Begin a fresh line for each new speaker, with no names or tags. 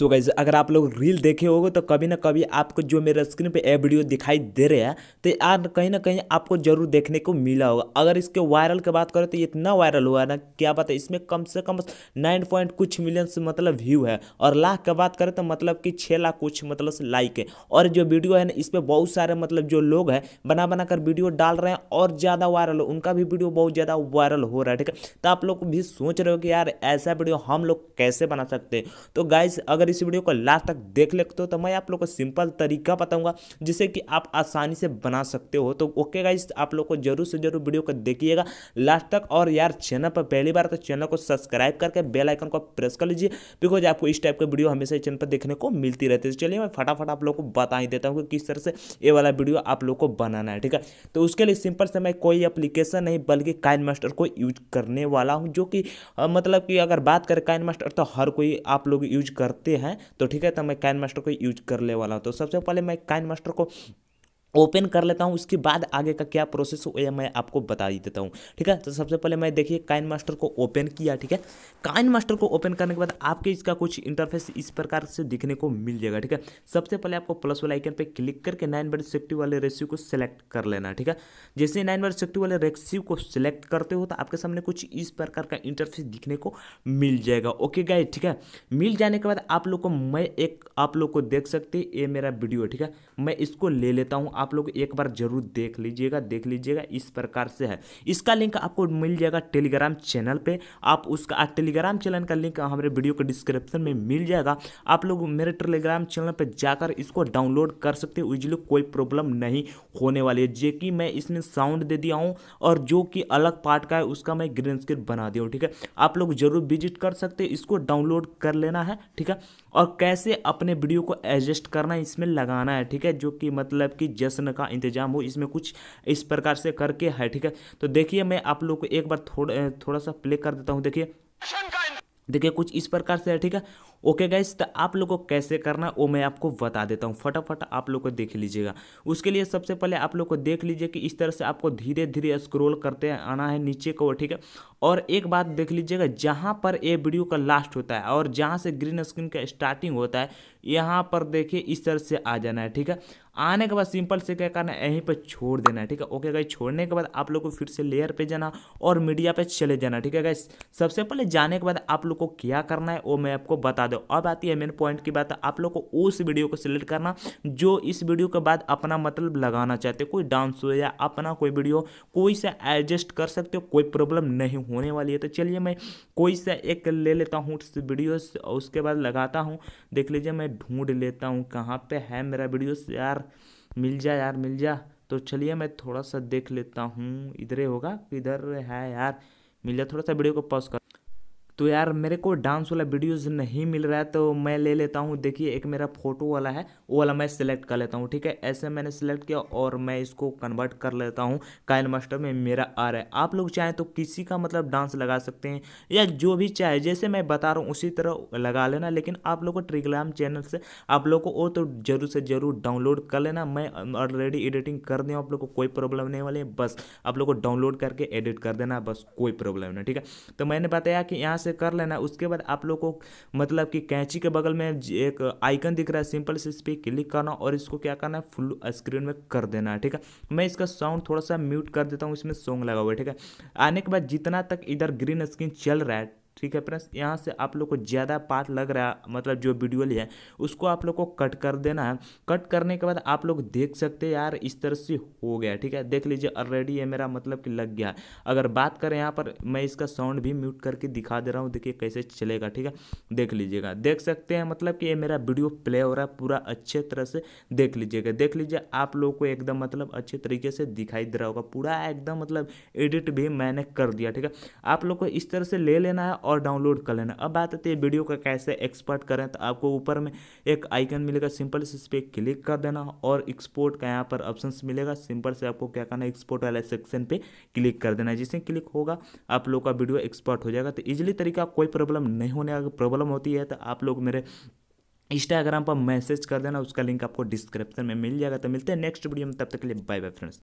so guys अगर आप लोग रील देखे होगे तो कभी ना कभी आपको जो मेरा स्क्रीन पे ए वीडियो दिखाई दे रहा है तो यार कहीं ना कहीं आपको जरूर देखने को मिला होगा अगर इसके वायरल की बात करें तो इतना वायरल हुआ है ना क्या बात है इसमें कम से कम नाइन पॉइंट कुछ मिलियन से मतलब व्यू है और लाख की बात करें तो मतलब कि छः लाख कुछ मतलब से लाइक है और जो वीडियो है ना इस पर बहुत सारे मतलब जो लोग हैं बना बना कर वीडियो डाल रहे हैं और ज़्यादा वायरल हो उनका भी वीडियो बहुत ज़्यादा वायरल हो रहा है ठीक है तो आप लोग भी सोच रहे हो कि यार ऐसा वीडियो हम लोग कैसे बना सकते हैं तो गाइज अगर अगर इस वीडियो को लास्ट तक देख लेते हो तो मैं आप लोग को सिंपल तरीका बताऊंगा जिसे कि आप आसानी से बना सकते हो तो ओके गाइज आप लोग को जरूर से जरूर वीडियो को देखिएगा लास्ट तक और यार चैनल पर पहली बार तो चैनल को सब्सक्राइब करके बेल आइकन को प्रेस कर लीजिए बिकॉज आपको इस टाइप के वीडियो हमेशा चैनल पर देखने को मिलती रहती है तो चलिए मैं फटाफट आप लोग को बता ही देता हूँ कि किस तरह से ये वाला वीडियो आप लोग को बनाना है ठीक है तो उसके लिए सिंपल से मैं कोई अप्लीकेशन नहीं बल्कि काइन मास्टर को यूज करने वाला हूँ जो कि मतलब कि अगर बात करें काइन मास्टर तो हर कोई आप लोग यूज करते होते हैं तो ठीक है तो मैं काइन मास्टर को यूज कर ले वाला हूँ तो सबसे पहले मैं काइन मास्टर को ओपन कर लेता हूँ उसके बाद आगे का क्या प्रोसेस हो या मैं आपको बता ही देता हूँ ठीक है तो सबसे पहले मैं देखिए काइन मास्टर को ओपन किया ठीक है काइन मास्टर को ओपन करने के बाद आपके इसका कुछ इंटरफेस इस प्रकार से दिखने को मिल जाएगा ठीक है सबसे पहले आपको प्लस वाले आइकन पर क्लिक करके नाइन बर्ड सेफ्टी वाले रेसिव को सिलेक्ट कर लेना ठीक है जैसे नाइन बर्ड सेफ्टी वाले रेसिव को सिलेक्ट करते हो तो आपके सामने कुछ इस प्रकार का इंटरफेस दिखने को मिल जाएगा ओके गाय ठीक है मिल जाने के बाद आप लोग को मैं एक आप लोग को देख सकते ये मेरा वीडियो ठीक है मैं इसको ले लेता हूँ आप लोग एक बार जरूर देख लीजिएगा देख लीजिएगा इस प्रकार से है इसका लिंक आपको मिल जाएगा टेलीग्राम चैनल पर आप उसका टेलीग्राम चैनल का लिंक हमारे वीडियो के डिस्क्रिप्शन में मिल जाएगा आप लोग मेरे टेलीग्राम चैनल पर जाकर इसको डाउनलोड कर सकते हो इजिली कोई प्रॉब्लम नहीं होने वाली है जो कि मैं इसमें साउंड दे दिया हूँ और जो कि अलग पार्ट का है उसका मैं ग्रीन स्क्रीन बना दिया हूँ ठीक है आप लोग जरूर विजिट कर सकते हैं इसको डाउनलोड कर लेना है ठीक है और कैसे अपने वीडियो को एडजस्ट करना इसमें लगाना है ठीक है जो कि मतलब कि जस्ट जश्न का इंतजाम हो इसमें कुछ इस प्रकार से करके है ठीक है तो देखिए मैं आप लोग को एक बार थोड़ा थोड़ा सा प्ले कर देता हूँ देखिए देखिए कुछ इस प्रकार से है ठीक है ओके गाइस तो आप लोग को कैसे करना वो मैं आपको बता देता हूँ फटाफट आप लोग को देख लीजिएगा उसके लिए सबसे पहले आप लोग को देख लीजिए कि इस तरह से आपको धीरे धीरे स्क्रोल करते आना है नीचे को ठीक है और एक बात देख लीजिएगा जहाँ पर ये वीडियो का लास्ट होता है और जहाँ से ग्रीन स्क्रीन का स्टार्टिंग होता है यहाँ पर देखिए इस तरह से आ जाना है ठीक है आने के बाद सिंपल से क्या करना है यहीं पर छोड़ देना है ठीक है ओके गाइस छोड़ने के बाद आप लोग को फिर से लेयर पे जाना और मीडिया पे चले जाना ठीक है गाइस सबसे पहले जाने के बाद आप लोग को क्या करना है वो मैं आपको बता दो अब आती है मेन पॉइंट की बात आप लोग को उस वीडियो को सिलेक्ट करना जो इस वीडियो के बाद अपना मतलब लगाना चाहते हो कोई डांस हो या अपना कोई वीडियो कोई सा एडजस्ट कर सकते हो कोई प्रॉब्लम नहीं होने वाली है तो चलिए मैं कोई सा एक ले लेता हूँ उस वीडियोस उसके बाद लगाता हूँ देख लीजिए मैं ढूंढ लेता हूँ कहाँ पर है मेरा वीडियो यार मिल जा यार मिल जा तो चलिए मैं थोड़ा सा देख लेता हूँ इधर होगा किधर है यार मिल जाए थोड़ा सा वीडियो को पॉज कर तो यार मेरे को डांस वाला वीडियोज़ नहीं मिल रहा है तो मैं ले लेता हूँ देखिए एक मेरा फ़ोटो वाला है वो वाला मैं सिलेक्ट कर लेता हूँ ठीक है ऐसे मैंने सेलेक्ट किया और मैं इसको कन्वर्ट कर लेता हूँ कायल मास्टर में मेरा आ रहा है आप लोग चाहें तो किसी का मतलब डांस लगा सकते हैं या जो भी चाहे जैसे मैं बता रहा हूँ उसी तरह लगा लेना लेकिन आप लोग को ट्रिग्राम चैनल से आप लोग को वो तो ज़रूर से ज़रूर डाउनलोड कर लेना मैं ऑलरेडी एडिटिंग कर दिया आप लोग को कोई प्रॉब्लम नहीं वाली है बस आप लोग को डाउनलोड करके एडिट कर देना बस कोई प्रॉब्लम नहीं ठीक है तो मैंने बताया कि यहाँ से से कर लेना है उसके बाद आप लोग को मतलब कि कैंची के बगल में एक आइकन दिख रहा है सिंपल से इस पर क्लिक करना और इसको क्या करना है फुल स्क्रीन में कर देना है ठीक है मैं इसका साउंड थोड़ा सा म्यूट कर देता हूँ इसमें सॉन्ग लगा हुआ है ठीक है आने के बाद जितना तक इधर ग्रीन स्क्रीन चल रहा है ठीक है फ्रेंड्स यहाँ से आप लोग को ज़्यादा पार्ट लग रहा है मतलब जो लिया है उसको आप लोग को कट कर देना है कट करने के बाद आप लोग देख सकते हैं यार इस तरह से हो गया ठीक है देख लीजिए ऑलरेडी ये मेरा मतलब कि लग गया अगर बात करें यहाँ पर मैं इसका साउंड भी म्यूट करके दिखा दे रहा हूँ देखिए कैसे चलेगा ठीक है देख लीजिएगा देख सकते हैं मतलब कि ये मेरा वीडियो प्ले हो रहा है पूरा अच्छे तरह से देख लीजिएगा देख लीजिए आप लोग को एकदम मतलब अच्छे तरीके से दिखाई दे रहा होगा पूरा एकदम मतलब एडिट भी मैंने कर दिया ठीक है आप लोग को इस तरह से ले लेना है और डाउनलोड कर लेना अब बात आती है वीडियो का कैसे एक्सपर्ट करें तो आपको ऊपर में एक आइकन मिलेगा सिंपल से इस पर क्लिक कर देना और एक्सपोर्ट का यहाँ पर ऑप्शन मिलेगा सिंपल से आपको क्या करना है एक्सपोर्ट वाले सेक्शन पर क्लिक कर देना जिससे क्लिक होगा आप लोग का वीडियो एक्सपर्ट हो जाएगा तो ईजिली तरीका कोई प्रॉब्लम नहीं होने अगर प्रॉब्लम होती है तो आप लोग मेरे इंस्टाग्राम पर मैसेज कर देना उसका लिंक आपको डिस्क्रिप्शन में मिल जाएगा तो मिलते हैं नेक्स्ट वीडियो में तब तक के लिए बाय बाय फ्रेंड्स